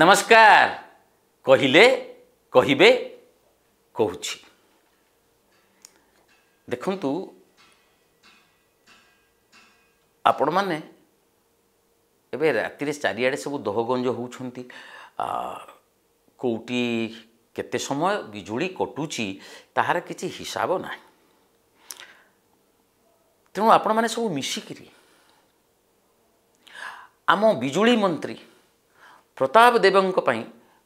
ନମସ୍କାର କହିଲେ କହିବେ କହୁଛି ଦେଖନ୍ତୁ ଆପଣମାନେ ଏବେ ରାତିରେ ଚାରିଆଡ଼େ ସବୁ ଦହଗଞ୍ଜ ହେଉଛନ୍ତି କେଉଁଠି କେତେ ସମୟ ବିଜୁଳି କଟୁଛି ତାହାର କିଛି ହିସାବ ନାହିଁ ତେଣୁ ଆପଣମାନେ ସବୁ ମିଶିକିରି ଆମ ବିଜୁଳି ମନ୍ତ୍ରୀ ପ୍ରତାପ ଦେବଙ୍କ ପାଇଁ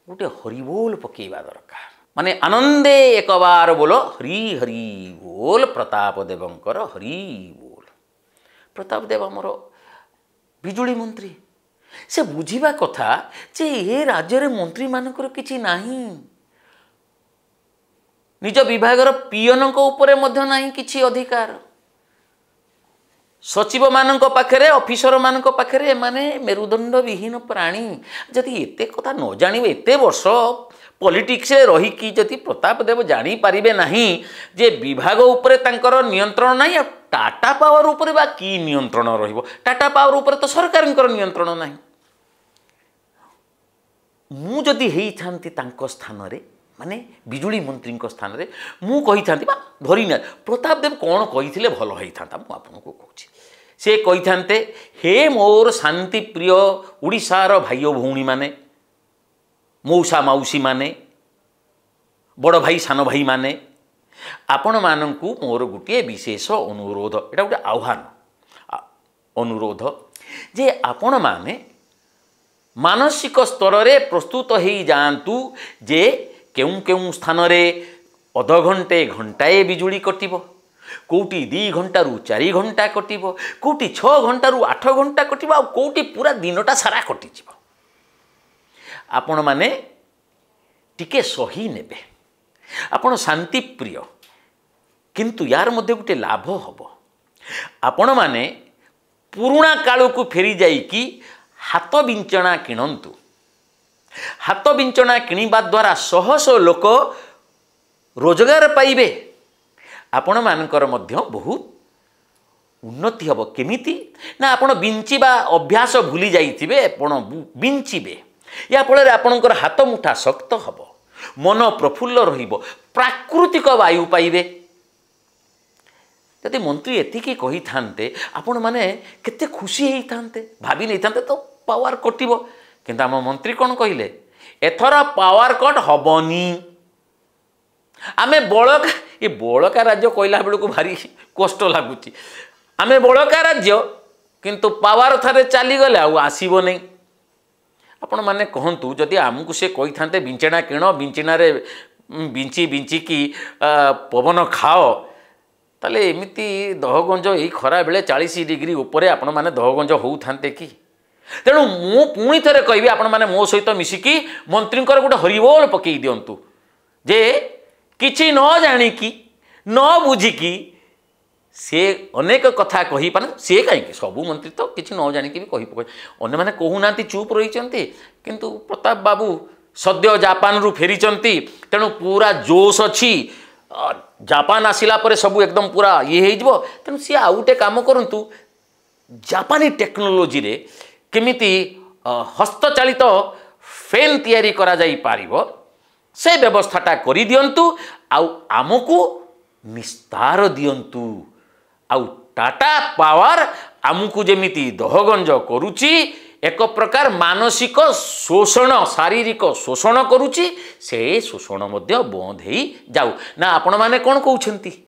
ଗୋଟିଏ ହରିବୋଲ ପକାଇବା ଦରକାର ମାନେ ଆନନ୍ଦେ ଏକବାର ବୋଲ ହରି ହରି ବୋଲ ପ୍ରତାପ ଦେବଙ୍କର ହରି ବୋଲ ପ୍ରତାପ ଦେବ ଆମର ବିଜୁଳି ମନ୍ତ୍ରୀ ସେ ବୁଝିବା କଥା ଯେ ଏ ରାଜ୍ୟରେ ମନ୍ତ୍ରୀମାନଙ୍କର କିଛି ନାହିଁ ନିଜ ବିଭାଗର ପିଅନଙ୍କ ଉପରେ ମଧ୍ୟ ନାହିଁ କିଛି ଅଧିକାର ସଚିବମାନଙ୍କ ପାଖରେ ଅଫିସରମାନଙ୍କ ପାଖରେ ଏମାନେ ମେରୁଦଣ୍ଡ ବିହୀନ ପ୍ରାଣୀ ଯଦି ଏତେ କଥା ନ ଜାଣିବେ ଏତେ ବର୍ଷ ପଲିଟିକ୍ସରେ ରହିକି ଯଦି ପ୍ରତାପ ଦେବ ଜାଣିପାରିବେ ନାହିଁ ଯେ ବିଭାଗ ଉପରେ ତାଙ୍କର ନିୟନ୍ତ୍ରଣ ନାହିଁ ଆଉ ଟାଟା ପାୱାର ଉପରେ ବା କି ନିୟନ୍ତ୍ରଣ ରହିବ ଟାଟା ପାୱାର ଉପରେ ତ ସରକାରଙ୍କର ନିୟନ୍ତ୍ରଣ ନାହିଁ ମୁଁ ଯଦି ହେଇଥାନ୍ତି ତାଙ୍କ ସ୍ଥାନରେ ମାନେ ବିଜୁଳି ମନ୍ତ୍ରୀଙ୍କ ସ୍ଥାନରେ ମୁଁ କହିଥାନ୍ତି ବା ଧରିନିଆ ପ୍ରତାପ ଦେବ କ'ଣ କହିଥିଲେ ଭଲ ହେଇଥାନ୍ତା ମୁଁ ଆପଣଙ୍କୁ କହୁଛି ସେ କହିଥାନ୍ତେ ହେ ମୋର ଶାନ୍ତିପ୍ରିୟ ଓଡ଼ିଶାର ଭାଇ ଭଉଣୀମାନେ ମଉସା ମାଉସୀମାନେ ବଡ଼ ଭାଇ ସାନ ଭାଇମାନେ ଆପଣମାନଙ୍କୁ ମୋର ଗୋଟିଏ ବିଶେଷ ଅନୁରୋଧ ଏଇଟା ଗୋଟେ ଆହ୍ୱାନ ଅନୁରୋଧ ଯେ ଆପଣମାନେ ମାନସିକ ସ୍ତରରେ ପ୍ରସ୍ତୁତ ହୋଇଯାଆନ୍ତୁ ଯେ କେଉଁ କେଉଁ ସ୍ଥାନରେ ଅଧଘଣ୍ଟେ ଘଣ୍ଟାଏ ବିଜୁଳି କଟିବ କେଉଁଠି ଦୁଇ ଘଣ୍ଟାରୁ ଚାରି ଘଣ୍ଟା କଟିବ କେଉଁଠି ଛଅ ଘଣ୍ଟାରୁ ଆଠ ଘଣ୍ଟା କଟିବ ଆଉ କେଉଁଠି ପୁରା ଦିନଟା ସାରା କଟିଯିବ ଆପଣମାନେ ଟିକେ ସହି ନେବେ ଆପଣ ଶାନ୍ତିପ୍ରିୟ କିନ୍ତୁ ୟାର ମଧ୍ୟ ଗୋଟେ ଲାଭ ହେବ ଆପଣମାନେ ପୁରୁଣା କାଳକୁ ଫେରିଯାଇକି ହାତ ବିଞ୍ଚଣା କିଣନ୍ତୁ ହାତ ବିଞ୍ଚଣା କିଣିବା ଦ୍ୱାରା ଶହ ଶହ ଲୋକ ରୋଜଗାର ପାଇବେ ଆପଣମାନଙ୍କର ମଧ୍ୟ ବହୁତ ଉନ୍ନତି ହେବ କେମିତି ନା ଆପଣ ବିଞ୍ଚିବା ଅଭ୍ୟାସ ଭୁଲି ଯାଇଥିବେ ଆପଣ ବିଞ୍ଚିବେ ଏହାଫଳରେ ଆପଣଙ୍କର ହାତ ମୁଠା ଶକ୍ତ ହେବ ମନ ପ୍ରଫୁଲ୍ଲ ରହିବ ପ୍ରାକୃତିକ ବାୟୁ ପାଇବେ ଯଦି ମନ୍ତ୍ରୀ ଏତିକି କହିଥାନ୍ତେ ଆପଣମାନେ କେତେ ଖୁସି ହେଇଥାନ୍ତେ ଭାବି ନେଇଥାନ୍ତେ ତ ପାୱାର କଟିବ କିନ୍ତୁ ଆମ ମନ୍ତ୍ରୀ କ'ଣ କହିଲେ ଏଥର ପାୱାର କଟ୍ ହେବନି ଆମେ ବଳକା ଏ ବଳକା ରାଜ୍ୟ କହିଲା ବେଳକୁ ଭାରି କଷ୍ଟ ଲାଗୁଛି ଆମେ ବଳକା ରାଜ୍ୟ କିନ୍ତୁ ପାୱାର ଥରେ ଚାଲିଗଲେ ଆଉ ଆସିବ ନାହିଁ ଆପଣମାନେ କହନ୍ତୁ ଯଦି ଆମକୁ ସେ କହିଥାନ୍ତେ ବିଞ୍ଚଣା କିଣ ବିଞ୍ଚଣାରେ ବିଞ୍ଚି ବିଞ୍ଚିକି ପବନ ଖାଅ ତାହେଲେ ଏମିତି ଦହଗଞ୍ଜ ଏଇ ଖରାବେଳେ ଚାଳିଶ ଡିଗ୍ରୀ ଉପରେ ଆପଣମାନେ ଦହଗଞ୍ଜ ହେଉଥାନ୍ତେ କି ତେଣୁ ମୁଁ ପୁଣି ଥରେ କହିବି ଆପଣମାନେ ମୋ ସହିତ ମିଶିକି ମନ୍ତ୍ରୀଙ୍କର ଗୋଟେ ହରିବୋଲ ପକାଇ ଦିଅନ୍ତୁ ଯେ କିଛି ନ ଜାଣିକି ନ ବୁଝିକି ସିଏ ଅନେକ କଥା କହିପାରନ୍ତି ସିଏ କାହିଁକି ସବୁ ମନ୍ତ୍ରୀ ତ କିଛି ନ ଜାଣିକି ବି କହି ଅନ୍ୟମାନେ କହୁନାହାନ୍ତି ଚୁପ୍ ରହିଛନ୍ତି କିନ୍ତୁ ପ୍ରତାପ ବାବୁ ସଦ୍ୟ ଜାପାନରୁ ଫେରିଛନ୍ତି ତେଣୁ ପୁରା ଜୋସ୍ ଅଛି ଜାପାନ ଆସିଲା ପରେ ସବୁ ଏକଦମ ପୁରା ଇଏ ହେଇଯିବ ତେଣୁ ସିଏ ଆଉ ଗୋଟେ କାମ କରନ୍ତୁ ଜାପାନୀ ଟେକ୍ନୋଲୋଜିରେ କେମିତି ହସ୍ତଚାଳିତ ଫେନ୍ ତିଆରି କରାଯାଇପାରିବ ସେ ବ୍ୟବସ୍ଥାଟା କରିଦିଅନ୍ତୁ ଆଉ ଆମକୁ ନିସ୍ତାର ଦିଅନ୍ତୁ ଆଉ ଟାଟା ପାୱାର ଆମକୁ ଯେମିତି ଦହଗଞ୍ଜ କରୁଛି ଏକ ପ୍ରକାର ମାନସିକ ଶୋଷଣ ଶାରୀରିକ ଶୋଷଣ କରୁଛି ସେ ଶୋଷଣ ମଧ୍ୟ ବନ୍ଦ ହେଇଯାଉ ନା ଆପଣମାନେ କ'ଣ କହୁଛନ୍ତି